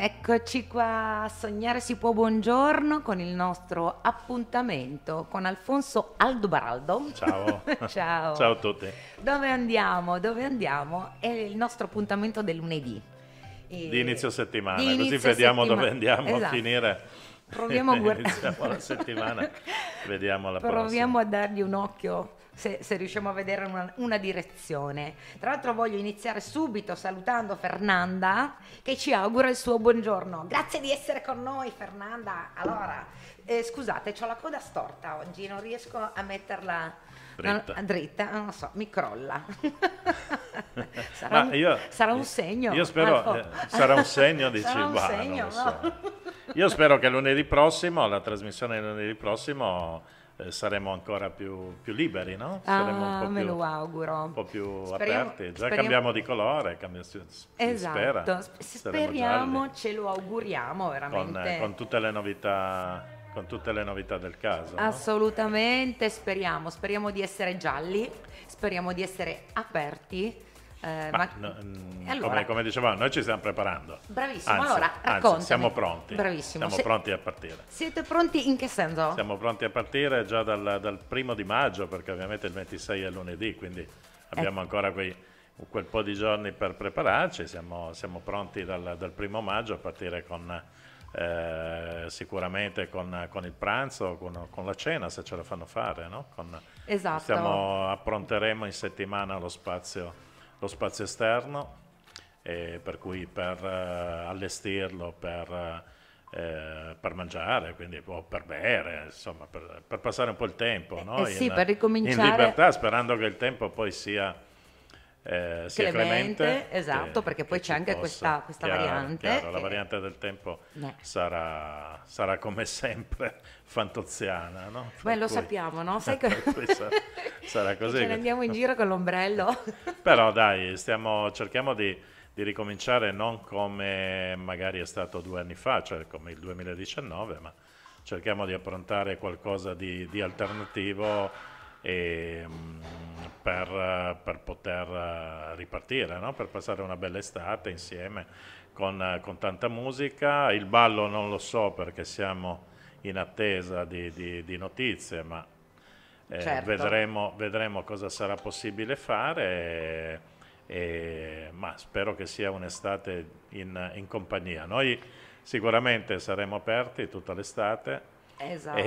Eccoci qua a Sognare si può, buongiorno con il nostro appuntamento con Alfonso Aldobaldo. Ciao. Ciao. Ciao a tutti. Dove andiamo? Dove andiamo? È il nostro appuntamento del lunedì. E... Di inizio settimana, di inizio così vediamo settimana. dove andiamo esatto. a finire. Proviamo a guardare. Iniziamo la settimana, vediamo la Proviamo prossima. a dargli un occhio se, se riusciamo a vedere una, una direzione. Tra l'altro voglio iniziare subito salutando Fernanda che ci augura il suo buongiorno. Grazie di essere con noi Fernanda. Allora, eh, scusate, ho la coda storta oggi, non riesco a metterla dritta, non, dritta, non lo so, mi crolla. sarà, un, io, sarà, un, segno. Io spero, eh, sarà un segno, dici, sarà un bah, segno, no? so. Io spero che lunedì prossimo, la trasmissione lunedì prossimo eh, saremo ancora più, più liberi, no? Ah, saremo ah, un me più, lo auguro. Un po' più speriamo, aperti, già speriamo, cambiamo di colore, cambia, si, esatto. si spera. Speriamo, ce lo auguriamo veramente. Con, con tutte le novità con tutte le novità del caso. Assolutamente, no? speriamo, speriamo di essere gialli, speriamo di essere aperti eh, ma, ma mm, allora, come, come, dicevamo, noi ci stiamo preparando. Bravissimo, anzi, allora racconta. Siamo pronti. Bravissimo. Siamo Se, pronti a partire. Siete pronti in che senso? Siamo pronti a partire già dal, dal primo di maggio, perché ovviamente il 26 è lunedì, quindi abbiamo eh. ancora quei, quel po' di giorni per prepararci. Siamo, siamo pronti dal, dal, primo maggio a partire con, eh, sicuramente con, con, il pranzo, con, con, la cena, se ce la fanno fare. No? Con, esatto. Stiamo, appronteremo in settimana lo spazio lo spazio esterno, per cui per eh, allestirlo, per, eh, per mangiare, quindi o per bere, insomma, per, per passare un po' il tempo eh, no? eh sì, in, in libertà, sperando che il tempo poi sia eh, sia Clemente, Clemente esatto, che, perché poi c'è anche possa, questa, questa chiaro, variante. Chiaro, che... La variante del tempo eh. sarà, sarà, come sempre fantoziana, no? Beh, lo cui... sappiamo, no? Sai che... sarà così. Ce ne andiamo in giro con l'ombrello. Però dai, stiamo, cerchiamo di, di, ricominciare non come magari è stato due anni fa, cioè come il 2019, ma cerchiamo di approntare qualcosa di, di alternativo e, ehm, per, per, poter eh, ripartire, no? per passare una bella estate insieme con, con, tanta musica. Il ballo non lo so perché siamo in attesa di, di, di notizie, ma eh, certo. vedremo, vedremo, cosa sarà possibile fare. E, e, ma spero che sia un'estate in, in compagnia. Noi sicuramente saremo aperti tutta l'estate. Esatto,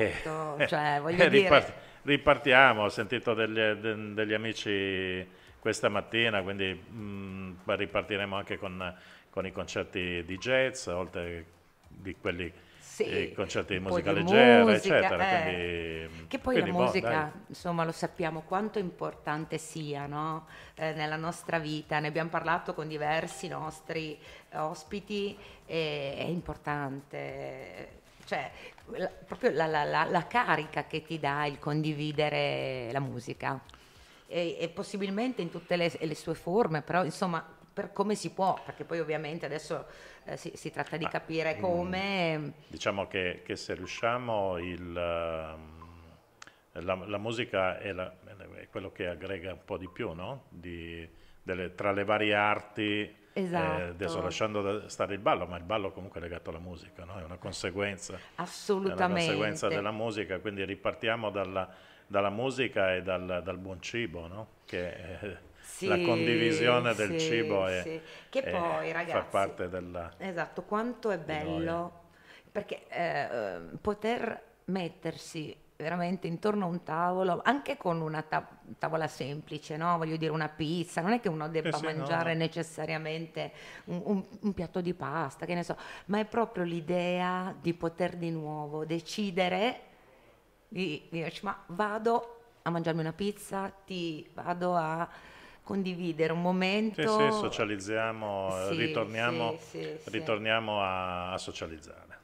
e, cioè voglio dire... Ripart- ripartiamo, ho sentito degli, de, degli amici questa mattina, quindi mh, mm, ripartiremo anche con, con, i concerti di jazz, oltre di quelli sì, eh, concerti di musica di leggera, musica, eccetera. Eh. Quindi, che poi quindi, la boh, musica, boh, insomma, lo sappiamo quanto importante sia no? eh, nella nostra vita, ne abbiamo parlato con diversi nostri ospiti, e è importante cioè la, proprio la, la, la, carica che ti dà il condividere la musica e, e possibilmente in tutte le, le, sue forme, però insomma per come si può, perché poi ovviamente adesso eh, si, si, tratta di Ma, capire mm, come... Diciamo che, che se riusciamo il, ehm, la, musica è, è, quello che aggrega un po' di più, no? Di, delle, tra le varie arti Esatto. Eh, adesso lasciando stare il ballo, ma il ballo comunque è legato alla musica, no? è una conseguenza. Assolutamente. È una conseguenza della musica, quindi ripartiamo dalla, dalla musica e dal, dal, buon cibo, no? Che, eh, sì, la condivisione del sì, cibo è, sì. che è, poi, ragazzi, fa parte della... Esatto, quanto è bello, perché eh, poter mettersi veramente intorno a un tavolo, anche con una ta- tavola semplice, no? voglio dire una pizza, non è che uno debba che eh mangiare no. necessariamente un, un, un, piatto di pasta, che ne so, ma è proprio l'idea di poter di nuovo decidere di, di dirci ma vado a mangiarmi una pizza, ti vado a condividere un momento. Sì, sì socializziamo, sì, ritorniamo, sì, ritorniamo a, a socializzare.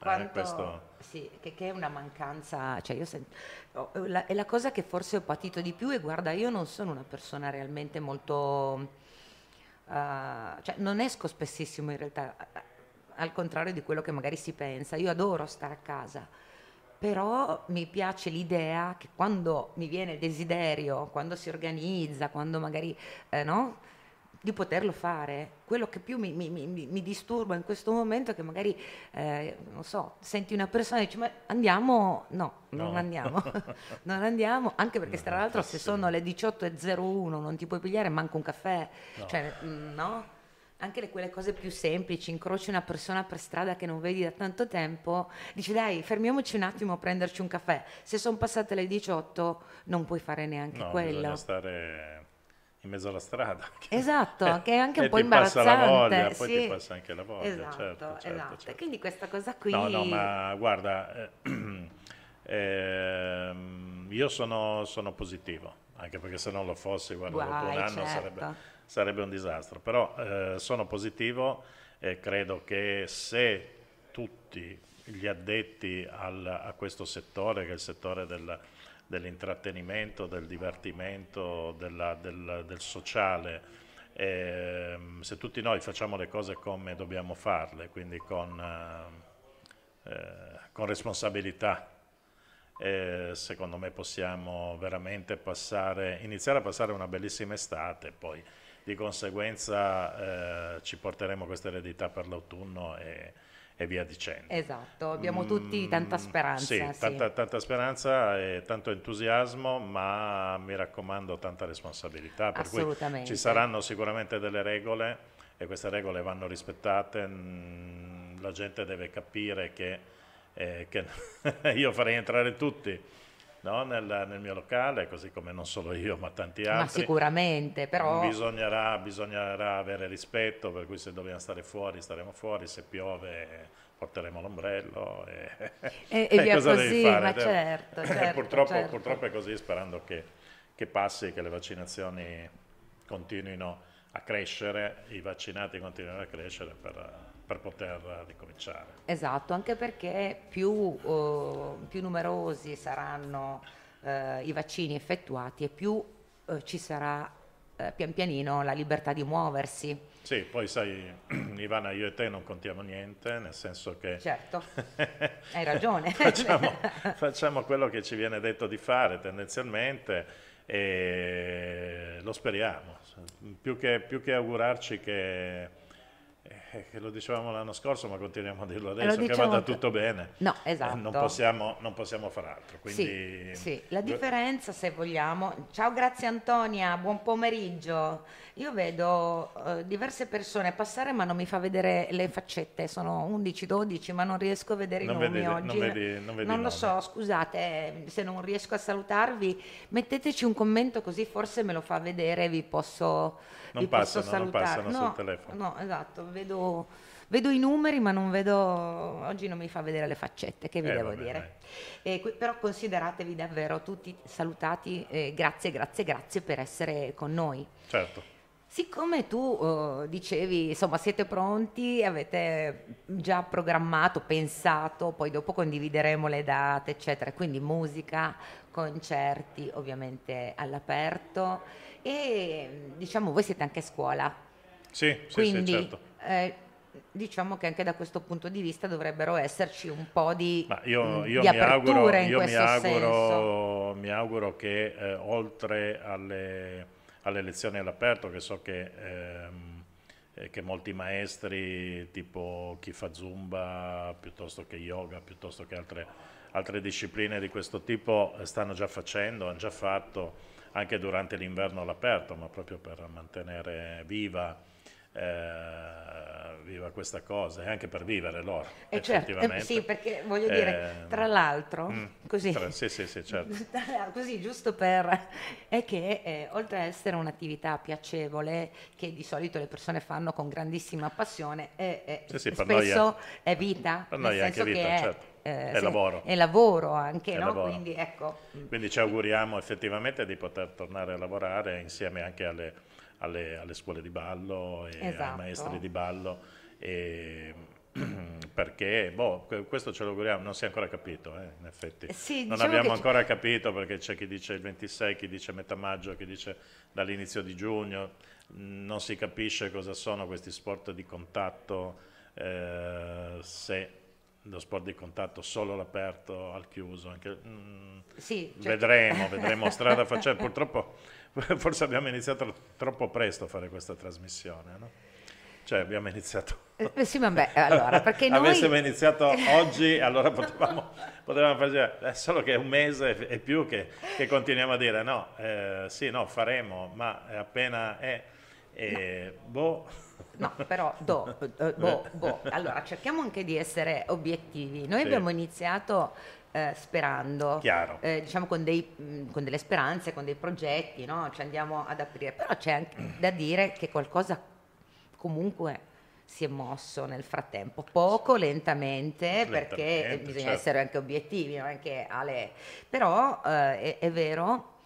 Quanto, eh, questo... Sì, che, che, è una mancanza, cioè sent... oh, la, è la cosa che forse ho patito di più e guarda, io non sono una persona realmente molto, uh, cioè non esco spessissimo in realtà, al contrario di quello che magari si pensa, io adoro stare a casa, però mi piace l'idea che quando mi viene il desiderio, quando si organizza, quando magari, eh, no? di poterlo fare. Quello che più mi, mi, mi, mi, disturba in questo momento è che magari, eh, non so, senti una persona e dici ma andiamo, no, no. non andiamo, non andiamo, anche perché no, tra l'altro se sono le 18.01 non ti puoi pigliare manco un caffè, no. cioè mm, no? Anche le, quelle cose più semplici, incroci una persona per strada che non vedi da tanto tempo, dici dai, fermiamoci un attimo a prenderci un caffè. Se sono passate le 18 non puoi fare neanche quello. Bisogna stare in mezzo alla strada. Che esatto, che è anche un po' imbarazzante. Passa la voglia, poi ti passa anche la voglia, esatto, certo, certo, esatto. Certo. Quindi questa cosa qui... No, no, ma guarda, eh, eh, io sono, sono, positivo, anche perché se non lo fossi, guarda, Guai, dopo un anno sarebbe, certo. sarebbe, un disastro. Però eh, sono positivo e credo che se tutti gli addetti al, a questo settore, che è il settore della dell'intrattenimento, del divertimento, della, del, del, sociale. E, ehm, se tutti noi facciamo le cose come dobbiamo farle, quindi con, eh, eh con responsabilità, e eh, secondo me possiamo veramente passare, iniziare a passare una bellissima estate, poi di conseguenza eh, ci porteremo questa eredità per l'autunno e, e via dicendo. Esatto, abbiamo mm, tutti tanta speranza. Sì, sì. Tanta, tanta, speranza e tanto entusiasmo, ma mi raccomando tanta responsabilità, per cui ci saranno sicuramente delle regole e queste regole vanno rispettate, mm, la gente deve capire che, eh, che io farei entrare tutti no? nel, nel, mio locale, così come non solo io ma tanti altri. Ma sicuramente, però... Bisognerà, bisognerà avere rispetto, per cui se dobbiamo stare fuori staremo fuori, se piove porteremo l'ombrello e, e, e, e via così, ma cioè, certo, certo, purtroppo, certo, purtroppo, è così, sperando che, che passi, che le vaccinazioni continuino a crescere, i vaccinati continuino a crescere per per poter eh, ricominciare. Esatto, anche perché più, eh, più numerosi saranno eh, i vaccini effettuati e più eh, ci sarà eh, pian pianino la libertà di muoversi. Sì, poi sai, Ivana, io e te non contiamo niente, nel senso che... Certo, hai ragione. facciamo, facciamo quello che ci viene detto di fare tendenzialmente e lo speriamo. Più che, più che augurarci che eh, lo dicevamo l'anno scorso, ma continuiamo a dirlo eh, adesso, che diciamo vada tutto bene. No, eh, esatto. non, possiamo, non possiamo far altro. Quindi... Sì, sì, la differenza se vogliamo... Ciao, grazie Antonia, buon pomeriggio. Io vedo eh, diverse persone passare ma non mi fa vedere le faccette, sono 11-12 ma non riesco a vedere non i nomi vedete, oggi. Non, vedi, non, vedi non lo so, scusate se non riesco a salutarvi, metteteci un commento così forse me lo fa vedere e vi posso, non passano, salutare. Non passano no, sul telefono. No, esatto, vedo vedo, i numeri ma non vedo, oggi non mi fa vedere le faccette, che vi eh, devo vabbè, dire. Eh, qui, però consideratevi davvero tutti salutati, eh, grazie, grazie, grazie per essere con noi. Certo. Siccome tu uh, dicevi, insomma, siete pronti, avete già programmato, pensato, poi dopo condivideremo le date, eccetera, quindi musica, concerti ovviamente all'aperto e diciamo voi siete anche a scuola. Sì, sì, quindi, sì certo eh, diciamo che anche da questo punto di vista dovrebbero esserci un po' di, Ma io, mm, io di mi auguro, in io questo mi auguro, mi auguro che eh, oltre alle, alle, lezioni all'aperto, che so che, ehm, eh, che, molti maestri, tipo chi fa zumba, piuttosto che yoga, piuttosto che altre, altre discipline di questo tipo, eh, stanno già facendo, hanno già fatto anche durante l'inverno all'aperto, ma proprio per mantenere viva eh, viva questa cosa, e anche per vivere loro. effettivamente. Eh, certo, eh, sì, perché voglio dire, ehm, tra l'altro, mm, così, tra, sì, sì, sì, certo. così giusto per, è che eh, oltre a essere un'attività piacevole che di solito le persone fanno con grandissima passione, è, è sì, spesso è, è, vita, per noi è anche vita, che certo. Eh, è, sì, lavoro. è lavoro anche, è no? lavoro. Quindi, ecco. Quindi ci auguriamo effettivamente di poter tornare a lavorare insieme anche alle, alle, alle scuole di ballo e esatto. ai maestri di ballo. E, perché boh, questo ce lo auguriamo, non si è ancora capito, eh, in effetti. Eh sì, non diciamo abbiamo ancora c'è... capito perché c'è chi dice il 26, chi dice metà maggio, chi dice dall'inizio di giugno, non si capisce cosa sono questi sport di contatto, eh, se lo sport di contatto solo all'aperto, al chiuso. Anche, mm, sì, certo. Vedremo, vedremo strada facendo. Purtroppo forse abbiamo iniziato troppo presto a fare questa trasmissione. No? Cioè abbiamo iniziato... Eh, eh sì, vabbè, allora, perché noi... Avessimo iniziato oggi, allora potevamo, potevamo fare... Cioè, è solo che è un mese e più che, che continuiamo a dire no, eh, sì, no, faremo, ma appena è... Eh, no. Boh no, però do, boh, boh. Allora, cerchiamo anche di essere obiettivi. Noi sì. abbiamo iniziato eh, sperando, eh, diciamo con, dei, con, delle speranze, con dei progetti, no? ci andiamo ad aprire, però c'è anche da dire che qualcosa comunque si è mosso nel frattempo, poco, lentamente, lentamente perché certo. bisogna certo. essere anche obiettivi, anche Ale. Però eh, è, è, vero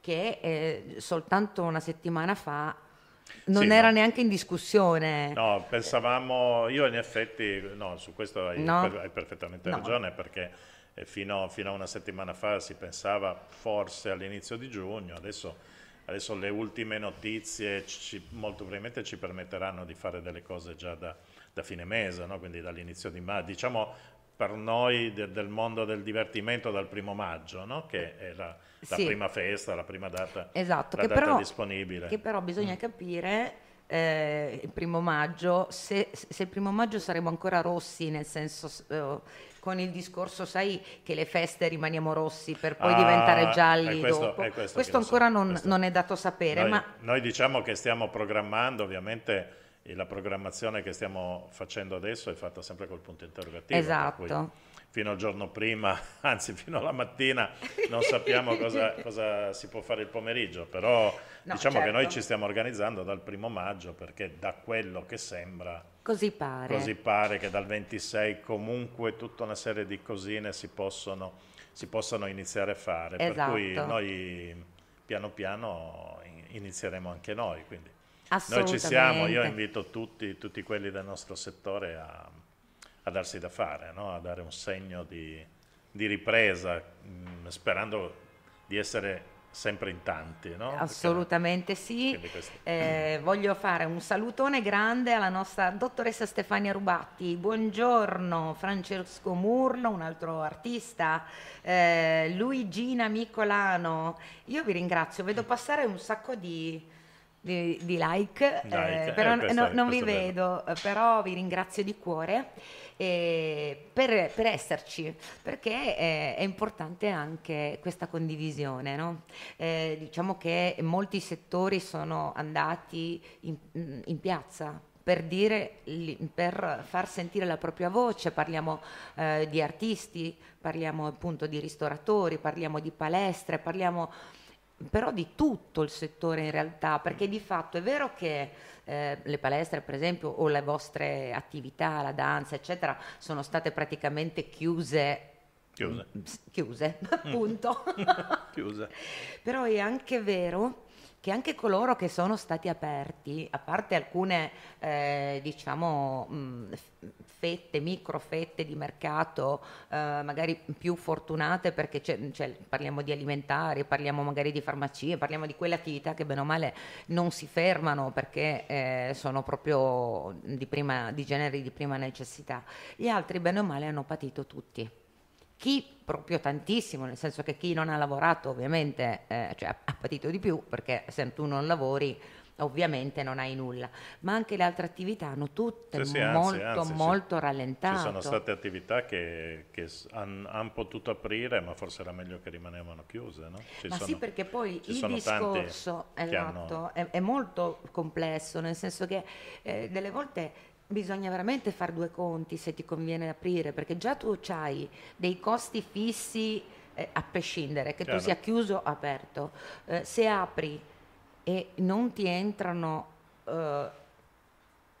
che eh, soltanto una settimana fa non sì, era no. neanche in discussione. No, pensavamo, io in effetti, no, su questo hai, no. hai perfettamente ragione perché eh, fino, fino, a una settimana fa si pensava forse all'inizio di giugno, adesso, adesso le ultime notizie ci, molto probabilmente ci permetteranno di fare delle cose già da, da fine mese, quindi dall'inizio di maggio, diciamo per noi de, del mondo del divertimento dal primo maggio, no? che è la, la sì. prima festa, la prima data, esatto, la che data però, disponibile. Che però bisogna mm. capire eh, il primo maggio, se, se, il primo maggio saremo ancora rossi, nel senso eh, con il discorso, sai che le feste rimaniamo rossi per poi ah, diventare gialli questo, dopo. Questo, questo ancora so, non, questo. non, è dato sapere. Noi, ma... noi diciamo che stiamo programmando ovviamente e la programmazione che stiamo facendo adesso è fatta sempre col punto interrogativo. Esatto. Fino al giorno prima, anzi fino alla mattina, non sappiamo cosa, cosa si può fare il pomeriggio, però no, diciamo certo. che noi certo. ci stiamo organizzando dal primo maggio perché da quello che sembra... Così pare. Così pare che dal 26 comunque tutta una serie di cosine si, possono, si possano iniziare a fare. Esatto. Per cui esatto. noi piano piano inizieremo anche noi. Quindi. Noi ci siamo, io invito tutti, tutti quelli del nostro settore a, a darsi da fare, no? a dare un segno di, di ripresa, mh, mm, sperando di essere sempre in tanti, no? Assolutamente Perché, sì. Eh, voglio fare un salutone grande alla nostra dottoressa Stefania Rubatti. Buongiorno Francesco Murlo, un altro artista, eh, Luigina Micolano. Io vi ringrazio, vedo passare un sacco di di, di like, like. Eh, eh però eh, no, non vi vedo, però vi ringrazio di cuore eh, per, per, esserci, perché eh, è importante anche questa condivisione. No? Eh, diciamo che molti settori sono andati in, in piazza per, dire, per, far sentire la propria voce, parliamo eh, di artisti, parliamo appunto di ristoratori, parliamo di palestre, parliamo però di tutto il settore in realtà, perché di fatto è vero che eh, le palestre, per esempio, o le vostre attività, la danza, eccetera, sono state praticamente chiuse chiuse. Mm, chiuse, mm. appunto. chiuse. Però è anche vero che anche coloro che sono stati aperti, a parte alcune, eh, diciamo, mh, mm, fette, micro fette di mercato, eh, magari più fortunate perché c'è, c'è, cioè, parliamo di alimentari, parliamo magari di farmacie, parliamo di quelle attività che bene o male non si fermano perché eh, sono proprio di, prima, di generi di prima necessità. Gli altri bene o male hanno patito tutti chi proprio tantissimo, nel senso che chi non ha lavorato ovviamente eh, cioè, ha patito di più perché se tu non lavori ovviamente non hai nulla, ma anche le altre attività hanno tutte sì, sì, molto, anzi, molto sì. rallentato. Ci sono state attività che, che hanno han potuto aprire, ma forse era meglio che rimanevano chiuse, no? Ci ma sono, sì, perché poi il discorso esatto, hanno... è, è, molto complesso, nel senso che eh, delle volte bisogna veramente fare due conti se ti conviene aprire, perché già tu hai dei costi fissi eh, a prescindere, che Chiaro. tu sia chiuso o aperto. Eh, se apri e non ti entrano eh,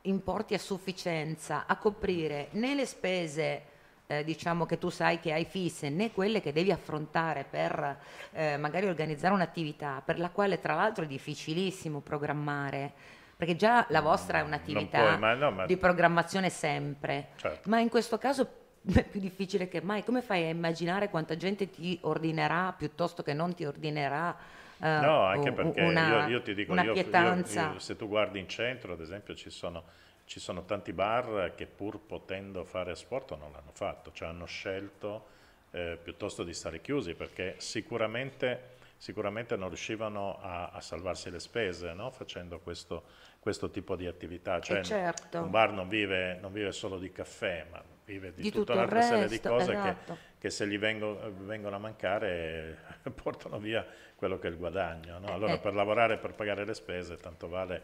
importi a sufficienza a coprire né le spese eh, diciamo che tu sai che hai fisse né quelle che devi affrontare per eh, magari organizzare un'attività per la quale tra l'altro è difficilissimo programmare perché già la vostra è mm, un'attività puoi, ma no, ma... di programmazione sempre certo. ma in questo caso è più difficile che mai come fai a immaginare quanta gente ti ordinerà piuttosto che non ti ordinerà eh, no, anche perché una, io, io, ti dico, io, io, se tu guardi in centro, ad esempio, ci sono, ci sono, tanti bar che pur potendo fare sport non l'hanno fatto, cioè hanno scelto eh, piuttosto di stare chiusi perché sicuramente, sicuramente non riuscivano a, a, salvarsi le spese no? facendo questo, questo, tipo di attività. Cioè, certo. Un bar non vive, non vive, solo di caffè, ma vive di, di tutta un'altra serie di cose esatto. che, che, se gli vengo, vengono a mancare portano via quello che è il guadagno. No? Allora eh. per lavorare e per pagare le spese tanto vale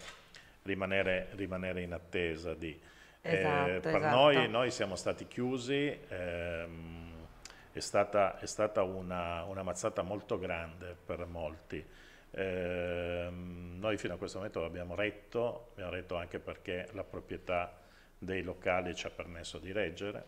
rimanere, rimanere in attesa di... Eh, esatto, eh, per esatto. noi, noi siamo stati chiusi, ehm, è stata, è stata una, una, mazzata molto grande per molti. Eh, noi fino a questo momento l'abbiamo retto, abbiamo retto anche perché la proprietà dei locali ci ha permesso di reggere,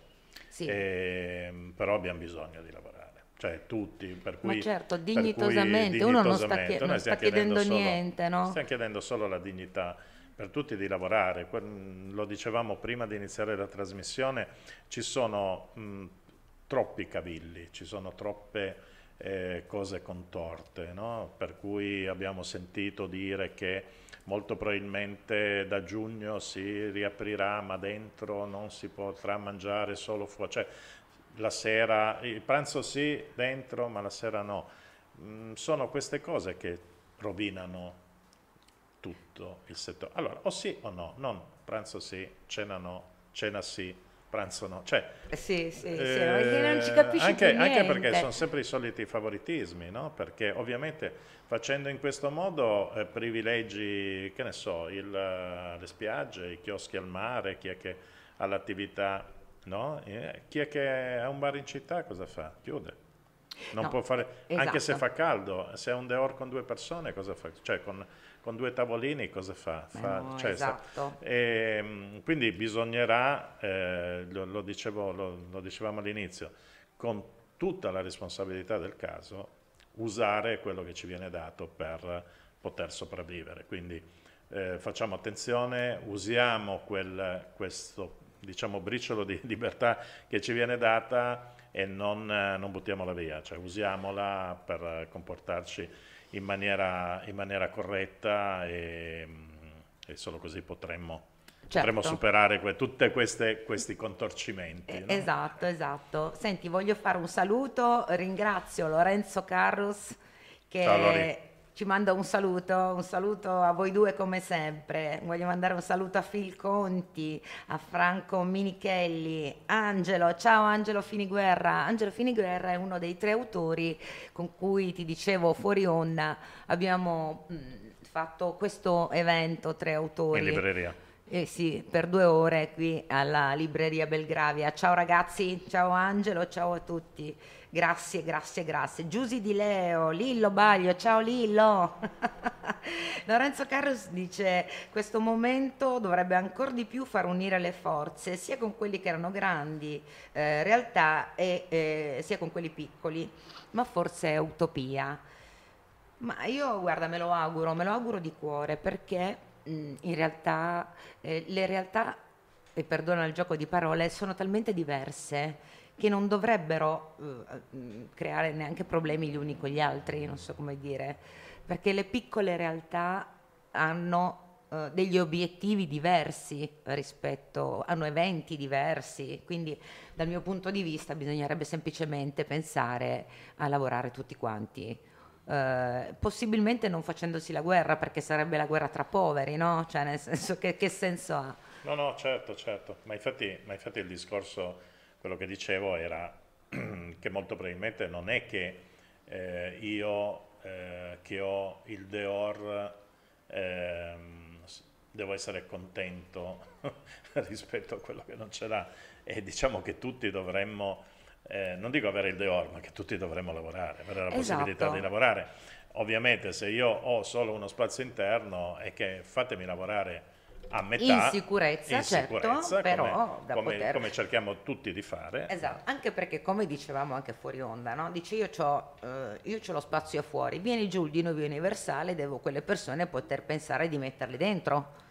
sì. eh, però abbiamo bisogno di lavorare cioè tutti, per cui, Ma certo, dignitosamente, cui, dignitosamente uno non sta, chi- non sta chiedendo, solo, niente, no? Stiamo chiedendo solo la dignità per tutti di lavorare, mm, lo dicevamo prima di iniziare la trasmissione, ci sono mh, mm, troppi cavilli, ci sono troppe eh, cose contorte, no? per cui abbiamo sentito dire che molto probabilmente da giugno si riaprirà ma dentro non si potrà mangiare solo fuori, cioè la sera, il pranzo sì, dentro, ma la sera no. Mm, sono queste cose che rovinano tutto il settore. Allora, o sì o no, non pranzo sì, cena no, cena sì, pranzo no. Cioè, eh sì, sì, sì, perché eh, non ci capisci anche, anche perché sono sempre i soliti favoritismi, no? Perché ovviamente facendo in questo modo eh, privilegi, che ne so, il, le spiagge, i chioschi al mare, chi è che ha l'attività No? Eh, chi è che ha un bar in città cosa fa? Chiude. Non no, può fare, esatto. anche se esatto. fa caldo, se è un deor con due persone cosa fa? Cioè con, con due tavolini cosa fa? Eh, fa no, cioè, esatto. e, ehm, quindi bisognerà, eh, lo, lo, dicevo, lo, lo dicevamo all'inizio, con tutta la responsabilità del caso usare quello che ci viene dato per poter sopravvivere. Quindi eh, facciamo attenzione, usiamo quel, questo diciamo, briciolo di libertà che ci viene data e non, eh, non buttiamola via, cioè usiamola per comportarci in maniera, in maniera corretta e, mm, e, solo così potremmo, certo. potremmo superare que- tutti questi contorcimenti. Eh, no? Esatto, esatto. Senti, voglio fare un saluto, ringrazio Lorenzo Carrus che ci manda un saluto, un saluto a voi due come sempre. Voglio mandare un saluto a Phil Conti, a Franco Minichelli, Angelo, ciao Angelo Finiguerra. Angelo Finiguerra è uno dei tre autori con cui ti dicevo fuori onda abbiamo mh, mm, fatto questo evento, tre autori. In libreria. Eh sì, per due ore qui alla libreria Belgravia. Ciao ragazzi, ciao Angelo, ciao a tutti. Grazie, grazie, grazie. Giusi Di Leo, Lillo Baglio, ciao Lillo. Lorenzo Carlos dice questo momento dovrebbe ancora di più far unire le forze sia con quelli che erano grandi eh, realtà e, eh, sia con quelli piccoli, ma forse è utopia. Ma io guarda me lo auguro, me lo auguro di cuore perché mh, mm, in realtà eh, le realtà, e perdona il gioco di parole, sono talmente diverse che non dovrebbero eh, mm, creare neanche problemi gli uni con gli altri, non so come dire, perché le piccole realtà hanno eh, degli obiettivi diversi rispetto, hanno eventi diversi, quindi dal mio punto di vista bisognerebbe semplicemente pensare a lavorare tutti quanti. Eh, possibilmente non facendosi la guerra perché sarebbe la guerra tra poveri, no? Cioè, nel senso che, che senso ha? No, no, certo, certo, ma infatti, ma infatti il discorso quello che dicevo era che molto probabilmente non è che eh, io eh, che ho il Deor eh, devo essere contento rispetto a quello che non ce l'ha e diciamo che tutti dovremmo, eh, non dico avere il Deor, ma che tutti dovremmo lavorare, avere la esatto. possibilità di esatto. lavorare. Ovviamente se io ho solo uno spazio interno e che fatemi lavorare a metà in certo, sicurezza, in sicurezza certo, però come, come, poter... come, cerchiamo tutti di fare. Esatto, anche perché come dicevamo anche fuori onda, no? dice io ho eh, lo spazio fuori, vieni giù il dinovio universale, devo quelle persone poter pensare di metterle dentro.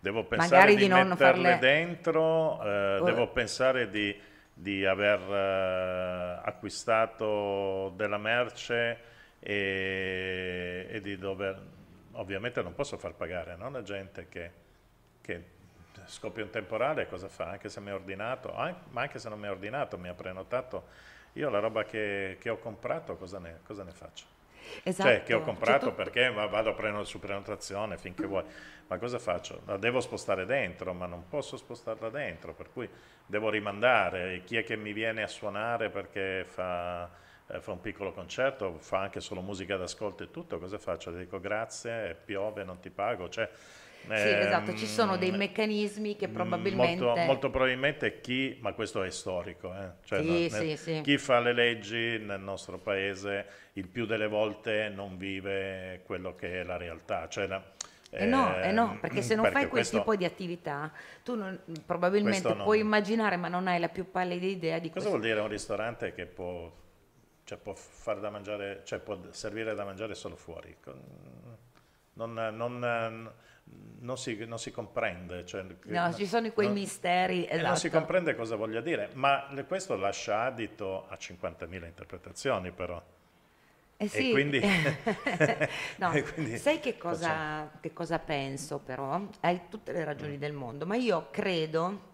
Devo pensare Magari di, di metterle farle... dentro, eh, devo uh. pensare di, di aver eh, acquistato della merce e, e di dover... Ovviamente non posso far pagare no? la gente che che scoppia un temporale cosa fa? Anche se mi ha ordinato, anche, ma anche se non mi ha ordinato, mi ha prenotato, io la roba che, che ho comprato cosa ne, cosa ne faccio? Esatto. Cioè, che ho esatto, comprato cioè, tu... perché vado preno, su prenotazione finché vuoi. Ma cosa faccio? La devo spostare dentro, ma non posso spostarla dentro, per cui devo rimandare. Chi è che mi viene a suonare perché fa, eh, fa un piccolo concerto, fa anche solo musica d'ascolto e tutto, cosa faccio? Le dico grazie, piove, non ti pago. Cioè, eh, sì, esatto, ci sono dei ehm, meccanismi che probabilmente... Molto, molto probabilmente chi, ma questo è storico, eh? cioè, sì, no, sì, ne, sì. chi fa le leggi nel nostro paese il più delle volte non vive quello che è la realtà. Cioè, la, eh, no, eh no, ehm, perché se non perché fai quel questo, tipo di attività, tu non, probabilmente puoi non, immaginare, ma non hai la più pallida idea di questo. Cosa vuol dire un ristorante che può, cioè può, da mangiare, cioè può servire da mangiare solo fuori? non, non, non, si, non si, comprende. Cioè, no, ci sono quei misteri. Esatto. Non si esatto. comprende cosa voglia dire, ma questo lascia adito a 50.000 interpretazioni però. Eh sì. quindi... no, quindi... Sai che cosa, che cosa, penso però? Hai tutte le ragioni mm. del mondo, ma io credo,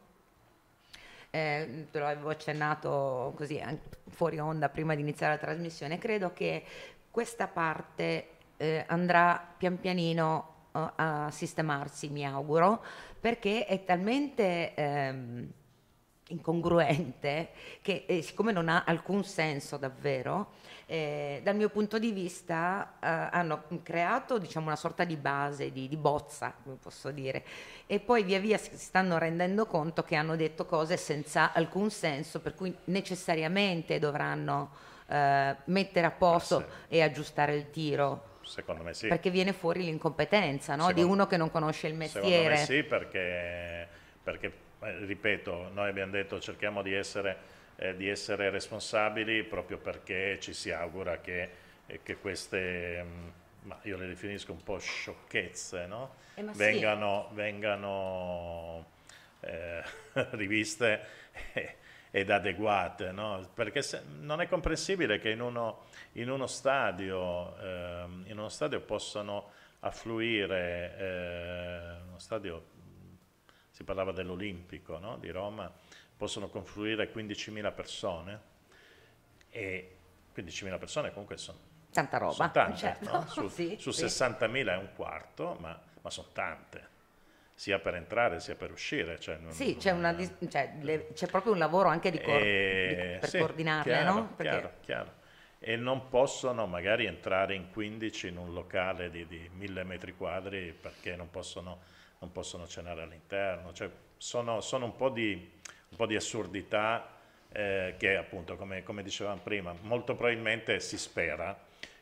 eh, te lo avevo accennato così fuori onda prima di iniziare la trasmissione, credo che questa parte eh, andrà pian pianino eh, a sistemarsi, mi auguro, perché è talmente ehm, incongruente che eh, siccome non ha alcun senso davvero, eh, dal mio punto di vista eh, hanno creato diciamo, una sorta di base, di, di, bozza, come posso dire, e poi via via si stanno rendendo conto che hanno detto cose senza alcun senso, per cui necessariamente dovranno eh, mettere a posto e aggiustare il tiro Secondo me sì. Perché viene fuori l'incompetenza no? di uno che non conosce il mestiere. Secondo me sì, perché, perché eh, ripeto, noi abbiamo detto cerchiamo di essere, eh, di essere responsabili proprio perché ci si augura che, eh, che queste, mh, mm, io le definisco un po' sciocchezze, no? eh, vengano, sì. vengano eh, riviste eh, ed adeguate, no? perché se, non è comprensibile che in uno, in uno stadio, eh, in uno stadio possano affluire, eh, uno stadio, si parlava dell'Olimpico no? di Roma, possono confluire 15.000 persone e 15.000 persone comunque sono tanta roba, sono tante, certo. no? su, sì, su sì. 60.000 è un quarto, ma, ma sono tante sia per entrare sia per uscire. Cioè non, sì, non, c'è, una, cioè, le, c'è, proprio un lavoro anche di cor- eh, di, per sì, coordinarle, chiaro, no? Perché... Chiaro, chiaro. E non possono magari entrare in 15 in un locale di, di 1000 metri quadri perché non possono, non possono cenare all'interno. Cioè, sono, sono un, po di, un, po di, assurdità eh, che appunto, come, come dicevamo prima, molto probabilmente si spera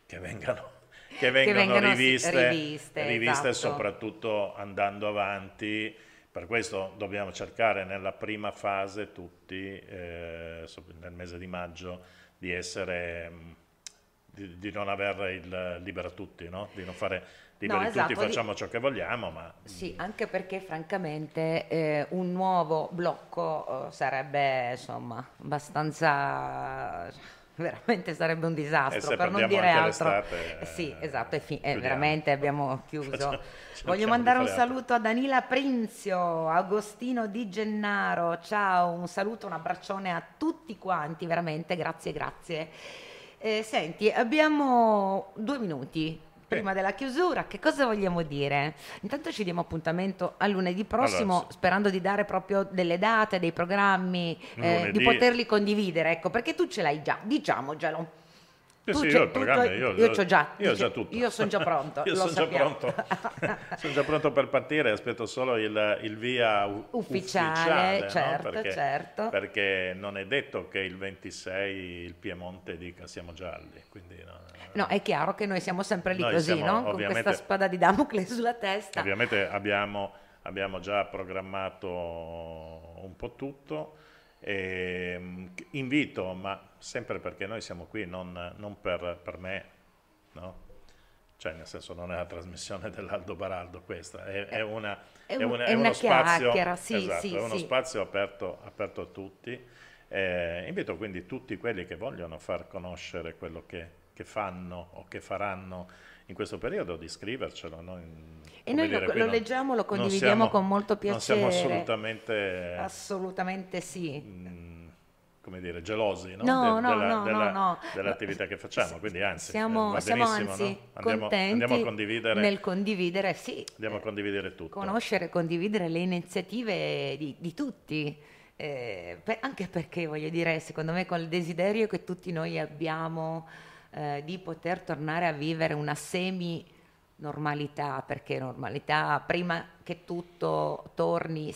che vengano che vengono, che vengono riviste, riviste, riviste esatto. soprattutto andando avanti. Per questo dobbiamo cercare nella prima fase tutti, eh, nel mese di maggio, di essere... di, di non avere il libero a tutti, no? di non fare liberi no, esatto, tutti, facciamo ciò che vogliamo. Ma... Sì, anche perché francamente eh, un nuovo blocco eh, sarebbe insomma abbastanza veramente sarebbe un disastro per non dire altro. Eh, sì, eh, esatto, è, fi- eh, veramente abbiamo chiuso. Facciamo, Voglio mandare un saluto altro. a Danila Prinzio, Agostino Di Gennaro, ciao, un saluto, un abbraccione a tutti quanti, veramente grazie, grazie. Eh, senti, abbiamo due minuti prima della chiusura, che cosa vogliamo dire? Intanto ci diamo appuntamento a lunedì prossimo, allora, sperando di dare proprio delle date, dei programmi, eh, di poterli condividere, ecco, perché tu ce l'hai già, diciamo sì, sì, io, tutto, io, io ho già, io, già tutto. Io sono già pronto. io sono già pronto. già pronto per partire, aspetto solo il, il via ufficiale. ufficiale certo, no? perché, certo. Perché non è detto che il 26 il Piemonte dica siamo gialli. Quindi no, no, è chiaro che noi siamo sempre lì così, siamo, no? con questa spada di Damocle sulla testa. Ovviamente abbiamo, abbiamo già programmato un po' tutto. E, ehm, invito, ma sempre perché noi siamo qui, non, non per, per, me, no? Cioè, nel senso, non è la trasmissione dell'Aldo Baraldo questa, è, eh, è, una, è, un, è, una, è una uno spazio, sì, esatto, sì, è uno sì. spazio aperto, aperto, a tutti. Eh, invito quindi tutti quelli che vogliono far conoscere quello che, che fanno o che faranno in questo periodo di scrivercelo. Noi, e noi dire, lo, lo non, leggiamo, lo condividiamo siamo, con molto piacere. Non siamo assolutamente... Assolutamente sì. Mh, mm, come dire, gelosi no? No, De, no, della, della, dell'attività che facciamo. Quindi anzi, siamo, eh, siamo anzi andiamo, andiamo, a condividere, nel condividere, sì, andiamo a condividere tutto. Conoscere, e condividere le iniziative di, di tutti. Eh, per, anche perché voglio dire, secondo me, con il desiderio che tutti noi abbiamo eh, di poter tornare a vivere una semi normalità, perché normalità, prima che tutto torni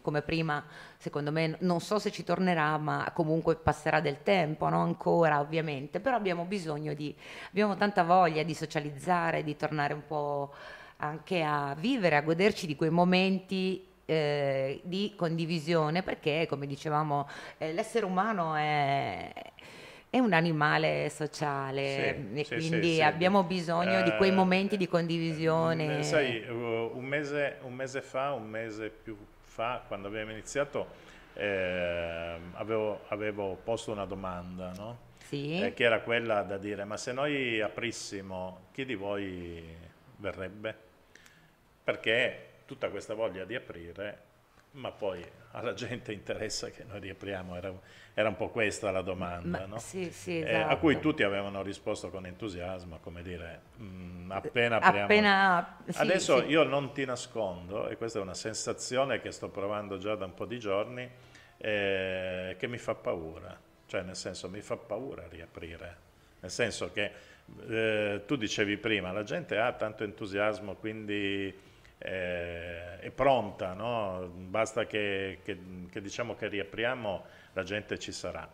come prima, secondo me, non so se ci tornerà, ma comunque passerà del tempo, no? ancora ovviamente, però abbiamo bisogno di, abbiamo tanta voglia di socializzare, di tornare un po' anche a vivere, a goderci di quei momenti eh, di condivisione, perché come dicevamo, eh, l'essere umano è è un animale sociale sì, e sì, quindi sì, abbiamo bisogno di quei eh, momenti di eh, condivisione. Eh, sai, eh, un mese, un mese, fa, un mese più fa, quando abbiamo iniziato, eh, avevo, avevo, posto una domanda, no? eh, che era quella da dire, ma se noi aprissimo, chi di voi verrebbe? Perché tutta questa voglia di aprire, ma poi alla gente interessa che noi riapriamo, era, era un po' questa la domanda, Ma, no? sì, sì, esatto. eh, a esatto. cui tutti avevano risposto con entusiasmo, come dire, mh, mm, appena apriamo. Appena, sì, Adesso io non ti nascondo, e questa è una sensazione che sto provando già da un po' di giorni, eh, che mi fa paura, cioè nel senso mi fa paura riaprire, nel senso che eh, tu dicevi prima, la gente ha tanto entusiasmo, quindi eh, è pronta, no? basta che, che, che, diciamo che riapriamo, la gente ci sarà.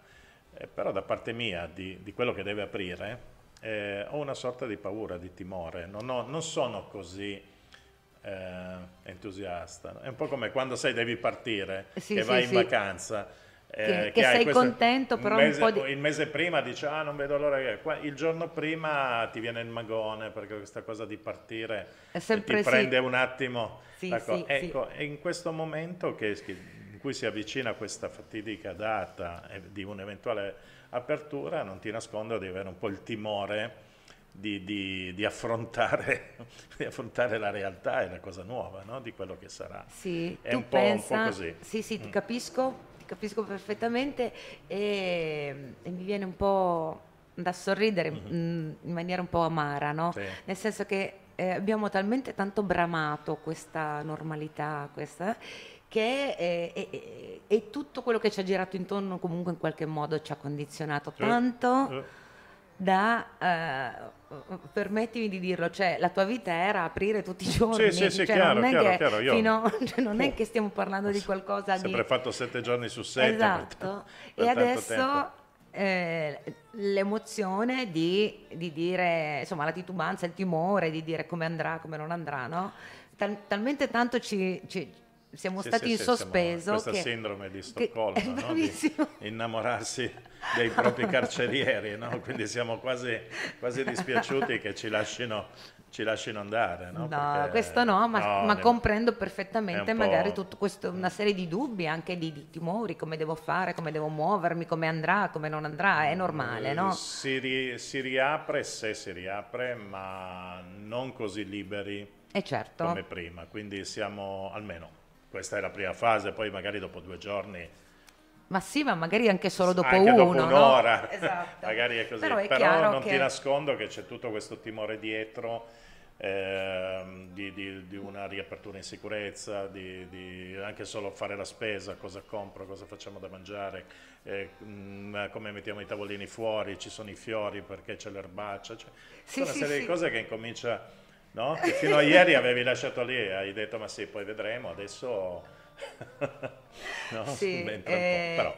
Eh, però da parte mia, di, di quello che deve aprire, eh, ho una sorta di paura, di timore, non, ho, non sono così... Eh, entusiasta. È un po' come quando sai devi partire, sì, che vai sì, in vacanza che, eh, che, che sei contento però mese, un po' di... il mese prima dici ah non vedo l'ora il giorno prima ti viene il magone perché questa cosa di partire ti sì. un attimo sì, sì, ecco è in questo momento che, in cui si avvicina questa fatidica data eh, di un'eventuale apertura non ti nascondo di avere un po' il timore di, di, di, affrontare, di, affrontare, la realtà e la cosa nuova no? di quello che sarà. Sì, è tu un, pensa, po', un po' così. Sì, sì, mm. capisco ti capisco perfettamente e, e mi viene un po' da sorridere mm-hmm. in maniera un po' amara, no? Sì. Nel senso che eh, abbiamo talmente tanto bramato questa normalità, questa, che è, è, è, è, tutto quello che ci ha girato intorno comunque in qualche modo ci ha condizionato cioè, tanto. Sì eh, da... Eh, permettimi di dirlo, cioè la tua vita era aprire tutti i giorni, sì, sì, sì, cioè, chiaro, è, chiaro, che, chiaro, fino, cioè, non è che stiamo parlando di qualcosa sempre di... Sempre fatto sette giorni su sette. Esatto, per, per e adesso eh, l'emozione di, di, dire, insomma la titubanza, il timore di dire come andrà, come non andrà, no? Tal- talmente tanto ci, ci siamo sì, stati sì, in sospeso. Questa che, sindrome di Stoccolma, che, no? di innamorarsi dei propri carcerieri, no? quindi siamo quasi, quasi dispiaciuti che ci lasciano ci lasciano andare. No, no questo no, ma, no, ma ne... comprendo perfettamente magari tutta una mm. serie di dubbi, anche di, di, timori, come devo fare, come devo muovermi, come andrà, come non andrà, è mm, normale, no? Si, ri, si riapre se si riapre, ma non così liberi eh certo. come prima, quindi siamo almeno questa è la prima fase, poi magari dopo due giorni ma sì, ma magari anche solo dopo, anche uno, dopo un'ora. No? Esatto. magari è così. Però, è Però non che... ti nascondo che c'è tutto questo timore dietro eh, di, di, di, una riapertura in sicurezza, di, di, anche solo fare la spesa, cosa compro, cosa facciamo da mangiare, eh, mh, mm, come mettiamo i tavolini fuori, ci sono i fiori perché c'è l'erbaccia. Cioè, sì, una sì, serie sì. di cose che incomincia no? Che fino a ieri avevi lasciato lì e hai detto ma sì, poi vedremo, adesso... no? Sì, eh... però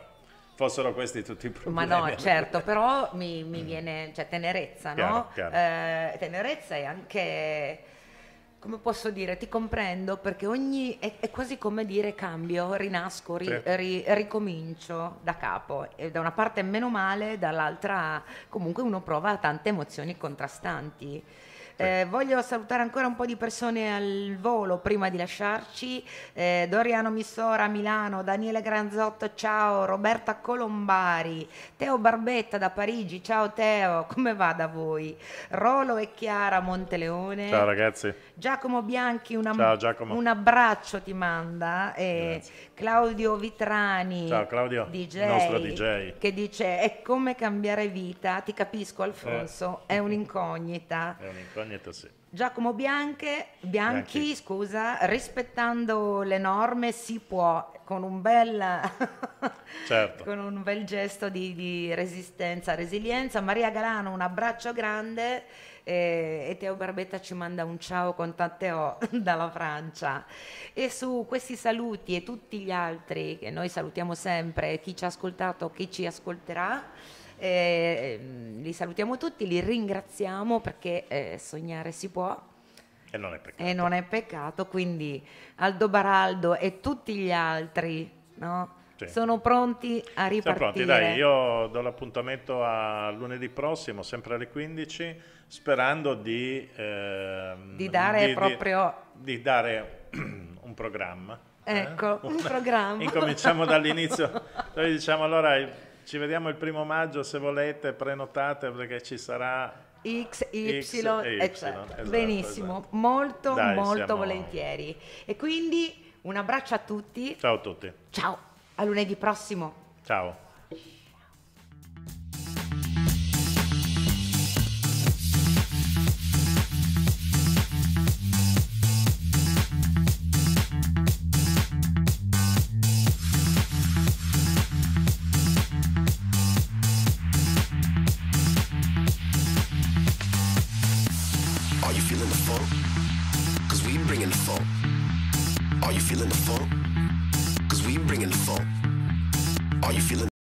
fossero questi tutti i problemi. Ma no, certo, però mi, mi mm. viene cioè, tenerezza, no? Chiaro. Eh, tenerezza è anche, come posso dire, ti comprendo perché ogni, è, è quasi come dire cambio, rinasco, ri, ri, ricomincio da capo. E da una parte meno male, dall'altra comunque uno prova tante emozioni contrastanti. Eh, voglio salutare ancora un po' di persone al volo prima di lasciarci. Eh, Doriano Missora, Milano, Daniele Granzotto, ciao, Roberta Colombari, Teo Barbetta da Parigi, ciao Teo, come va da voi? Rolo e Chiara Monteleone. Ciao ragazzi. Giacomo Bianchi, una, ciao, Giacomo. un abbraccio ti manda. Eh, Claudio Vitrani. Ciao Claudio, DJ, nostro DJ. Che dice, è come cambiare vita, ti capisco eh, Alfonso, eh. è un'incognita. È un'incognita. Agnetta Sé. Giacomo Bianche, Bianchi, Bianchi, scusa, rispettando le norme si può con un bel, certo. con un bel gesto di, di, resistenza, resilienza. Maria Galano, un abbraccio grande eh, e Teo Barbetta ci manda un ciao con tante O dalla Francia. E su questi saluti e tutti gli altri che noi salutiamo sempre, chi ci ha ascoltato, chi ci ascolterà. Eh, ehm, li salutiamo tutti, li ringraziamo perché eh, sognare si può. E non, e non è peccato. quindi Aldo Baraldo e tutti gli altri, no? Sì. Sono pronti a ripartire. Siamo pronti, dai, io do l'appuntamento a lunedì prossimo, sempre alle 15, sperando di... Ehm, di dare di, proprio... Di, di dare un programma. Eh? Ecco, eh? un programma. Incominciamo dall'inizio. Noi diciamo allora ci vediamo il primo maggio se volete, prenotate perché ci sarà X, Y, X, eh, y cioè, esatto. Esatto, Benissimo, esatto. molto Dai, molto siamo... volentieri. E quindi un abbraccio a tutti. Ciao a tutti. Ciao, a lunedì prossimo. Ciao.